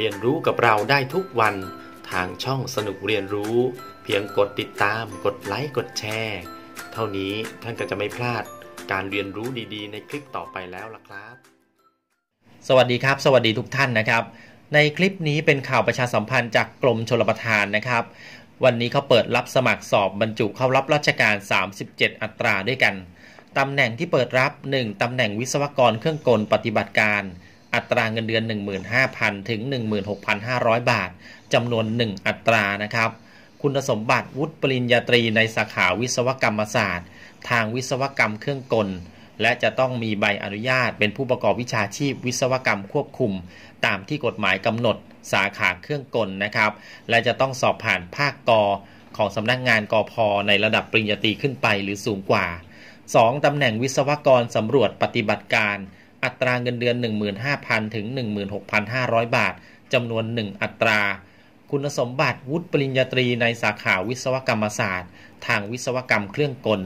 เรียนรู้กับเราได้ทุกวันทางช่องสนุกเรียนรู้ เพียงกดติดตาม กดไลค์กดแชร์เท่านี้ท่านก็จะไม่พลาดการเรียนรู้ดีๆ ในคลิปต่อไปแล้วล่ะครับ สวัสดีครับ สวัสดีทุกท่านนะครับ ในคลิปนี้เป็นข่าวประชาสัมพันธ์จากกรมชลประทานนะครับ วันนี้เขาเปิดรับสมัครสอบบรรจุเข้ารับราชการ 37 อัตราด้วยกันตำแหน่งที่เปิดรับ1ตำแหน่งวิศวกรเครื่องกลปฏิบัติการอัตราเงินเดือน 15,000 ถึง 16,500 บาท จำนวน 1 อัตรา นะครับ คุณสมบัติวุฒิปริญญาตรีในสาขาวิศวกรรมศาสตร์ ทางวิศวกรรมเครื่องกล และจะต้องมีใบอนุญาตเป็นผู้ประกอบวิชาชีพวิศวกรรมควบคุม ตามที่กฎหมายกำหนดสาขาเครื่องกลนะครับ และจะต้องสอบผ่านภาคกอของสำนักงงานกอพอในระดับปริญญาตรีขึ้นไปหรือสูงกว่า 2. ตำแหน่งวิศวกรสำรวจปฏิบัติการอัตราเงินเดือน 15,000ถึง16,500 บาท จำนวน 1 อัตรา คุณสมบัติ วุฒิปริญญาตรีในสาขาวิศวกรรมศาสตร์ ทางวิศวกรรมเครื่องกล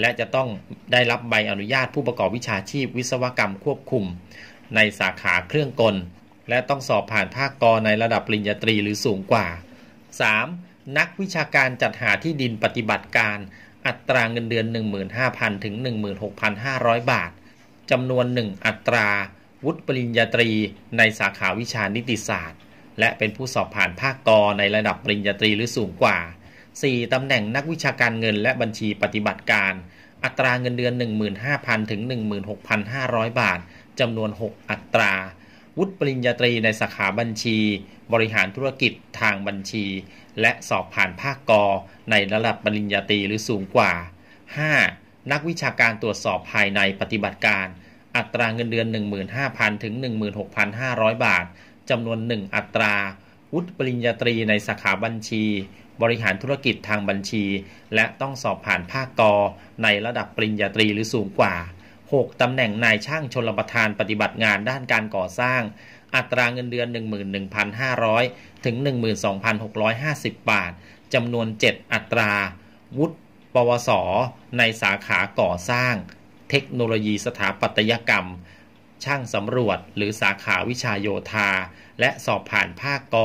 และจะต้องได้รับใบอนุญาตผู้ประกอบวิชาชีพวิศวกรรมควบคุม ในสาขาเครื่องกล และต้องสอบผ่านภาคกในระดับปริญญาตรีหรือสูงกว่า 3. นักวิชาการจัดหาที่ดินปฏิบัติการ อัตราเงินเดือน 15,000ถึง16,500 บาทจำนวนหนึ่งอัตรา วุฒิปริญญาตรีในสาขาวิชานิติศาสตร์ และเป็นผู้สอบผ่านภาคกอในระดับปริญญาตรีหรือสูงกว่า4ตำแหน่งนักวิชาการเงินและบัญชีปฏิบัติการ อัตราเงินเดือน 15,000 ถึง 16,500 บาท จำนวน 6 อัตรา วุฒิปริญญาตรีในสาขาบัญชี บริหารธุรกิจทางบัญชี และสอบผ่านภาคกอในระดับปริญญาตรีหรือสูงกว่า5นักวิชาการตรวจสอบภายในปฏิบัติการ อัตราเงินเดือน 15,000 ถึง 16,500 บาท จำนวน 1 อัตรา วุฒิปริญญาตรีในสาขาบัญชี บริหารธุรกิจทางบัญชี และต้องสอบผ่านภาคกอในระดับปริญญาตรีหรือสูงกว่า6ตำแหน่งนายช่างชนประทานปฏิบัติงานด้านการก่อสร้าง อัตราเงินเดือน11,500ถึง12,650บาท จำนวน7อัตรา วุฒิปวส ในสาขาก่อสร้าง เทคโนโลยีสถาปัตยกรรม ช่างสำรวจหรือสาขาวิชาโยธา และสอบผ่านภาคก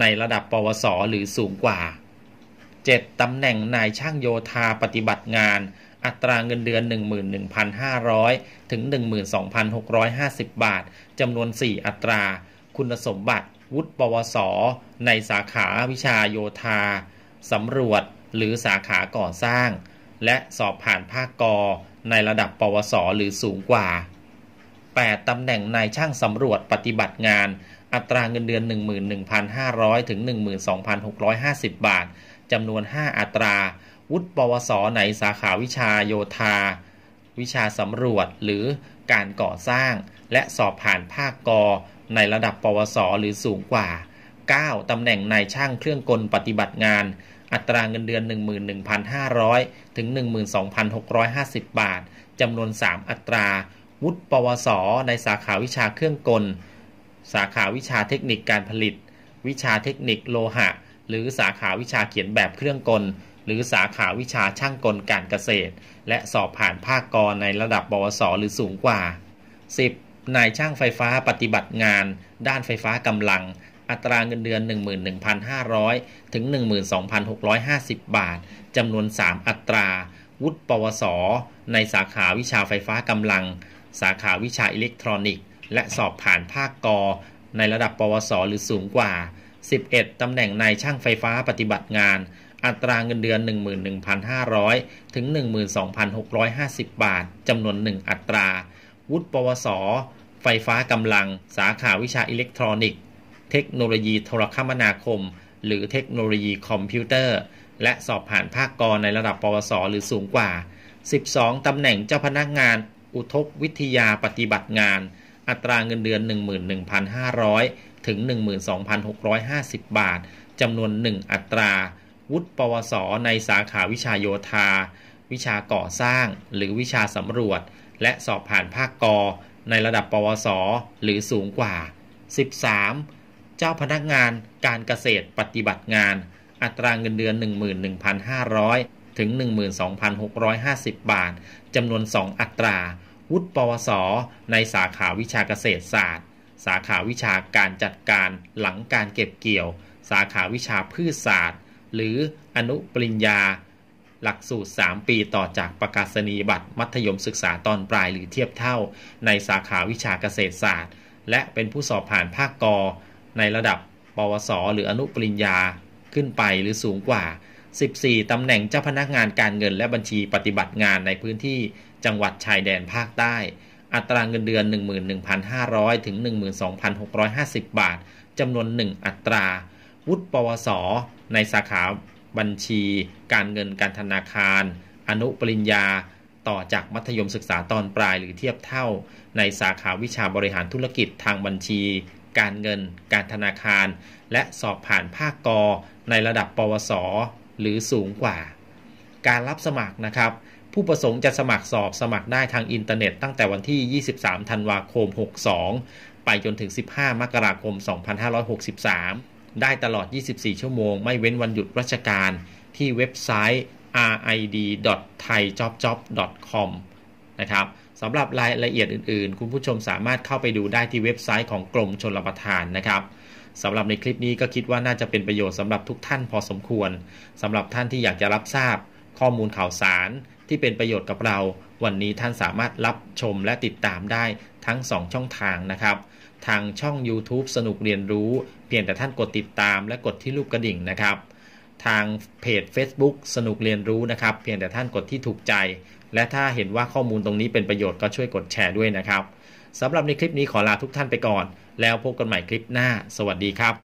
ในระดับปวส หรือสูงกว่า 7. ตำแหน่ง นายช่างโยธาปฏิบัติงาน อัตราเงินเดือน 11,500 ถึง 12,650 บาท จำนวน 4 อัตรา คุณสมบัติ วุฒิปวส ในสาขาวิชาโยธาสำรวจหรือสาขาก่อสร้าง และสอบผ่านภาคกอในระดับปวส หรือสูงกว่า8ตำแหน่งนายช่างสำรวจปฏิบัติงาน อัตราเงินเดือน11,500 ถึง 12,650 บาทจำนวน 5 อัตรา วุฒิปวส ในสาขาวิชาโยธา วิชาสำรวจหรือการก่อสร้าง และสอบผ่านภาคกอในระดับปวส หรือสูงกว่า9ตำแหน่งนายช่างเครื่องกลปฏิบัติงานอัตราเงินเดือน 11,500 ถึง 12,650 บาท จำนวน 3 อัตรา วุฒิปวส ในสาขาวิชาเครื่องกล สาขาวิชาเทคนิคการผลิต วิชาเทคนิคโลหะ หรือสาขาวิชาเขียนแบบเครื่องกล หรือสาขาวิชาช่างกลการเกษตร และสอบผ่านภาคกรในระดับปวส หรือสูงกว่า 10. นายช่างไฟฟ้าปฏิบัติงาน ด้านไฟฟ้ากำลังอัตรา เงินเดือน 11,500 ถึง 12,650 บาท จำนวน 3 อัตรา วุฒิปวส ในสาขา วิชาไฟฟ้ากำลัง สาขาวิชาอิเล็กทรอนิกส์ และสอบผ่านภาค ก ในระดับ ปวส หรือสูงกว่า 11ตำแหน่งนายช่างไฟฟ้าปฏิบัติงาน อัตราเงินเดือน 11,500 ถึง 12,650 บาท จำนวน 1 อัตรา วุฒิปวส ไฟฟ้ากำลัง สาขาวิชาอิเล็กทรอนิกส์เทคโนโลยีโทรคมนาคม หรือเทคโนโลยีคอมพิวเตอร์ และสอบผ่านภาคกรในระดับปวสหรือสูงกว่า 12ตำแหน่งเจ้าพนักงานอุทกวิทยาปฏิบัติงาน อัตราเงินเดือน 11,500 ถึง 12,650 บาท จำนวน 1 อัตรา วุฒิปวสในสาขาวิชาโยธา วิชาก่อสร้างหรือวิชาสำรวจ และสอบผ่านภาคกอในระดับปวสหรือสูงกว่า 13เจ้าพนักงานการเกษตรปฏิบัติงาน อัตราเงินเดือน 11,500 ถึง 12,650 บาท จำนวน 2 อัตรา วุฒิปวส ในสาขาวิชาเกษตรศาสตร์ สาขาวิชาการจัดการหลังการเก็บเกี่ยว สาขาวิชาพืชศาสตร์หรืออนุปริญญา หลักสูตร 3 ปีต่อจากประกาศนียบัตรมัธยมศึกษาตอนปลายหรือเทียบเท่า ในสาขาวิชาเกษตรศาสตร์ และเป็นผู้สอบผ่านภาคกในระดับปวสหรืออนุปริญญาขึ้นไปหรือสูงกว่า 14ตำแหน่งเจ้าพนักงานการเงินและบัญชีปฏิบัติงานในพื้นที่จังหวัดชายแดนภาคใต้ อัตราเงินเดือน 11,500 ถึง 12,650 บาท จำนวน 1 อัตรา วุฒิปวสในสาขาบัญชี การเงินการธนาคาร อนุปริญญา ต่อจากมัธยมศึกษาตอนปลายหรือเทียบเท่าในสาขาวิชาบริหารธุรกิจทางบัญชีการเงิน การธนาคาร และสอบผ่านภาคก ในระดับปวส หรือสูงกว่า การรับสมัครนะครับ ผู้ประสงค์จะสมัครสอบสมัครได้ทางอินเทอร์เน็ตตั้งแต่วันที่ 23 ธันวาคม 62 ไปจนถึง 15 มกราคม 2563 ได้ตลอด 24 ชั่วโมงไม่เว้นวันหยุดราชการ ที่เว็บไซต์ rid.thaijobjob.com ะครับสำหรับรายละเอียดอื่นๆ คุณผู้ชมสามารถเข้าไปดูได้ที่เว็บไซต์ของกรมชลประทานนะครับ สำหรับในคลิปนี้ก็คิดว่าน่าจะเป็นประโยชน์สำหรับทุกท่านพอสมควร สำหรับท่านที่อยากจะรับทราบ ข้อมูลข่าวสาร ที่เป็นประโยชน์กับเรา วันนี้ท่านสามารถรับชมและติดตามได้ทั้ง2ช่องทางนะครับ ทางช่อง YouTube สนุกเรียนรู้ เพียงแต่ท่านกดติดตามและกดที่รูปกระดิ่งนะครับทางเพจ Facebook สนุกเรียนรู้นะครับ เพียงแต่ท่านกดที่ถูกใจ และถ้าเห็นว่าข้อมูลตรงนี้เป็นประโยชน์ก็ช่วยกดแชร์ด้วยนะครับ สำหรับในคลิปนี้ขอลาทุกท่านไปก่อน แล้วพบกันใหม่คลิปหน้า สวัสดีครับ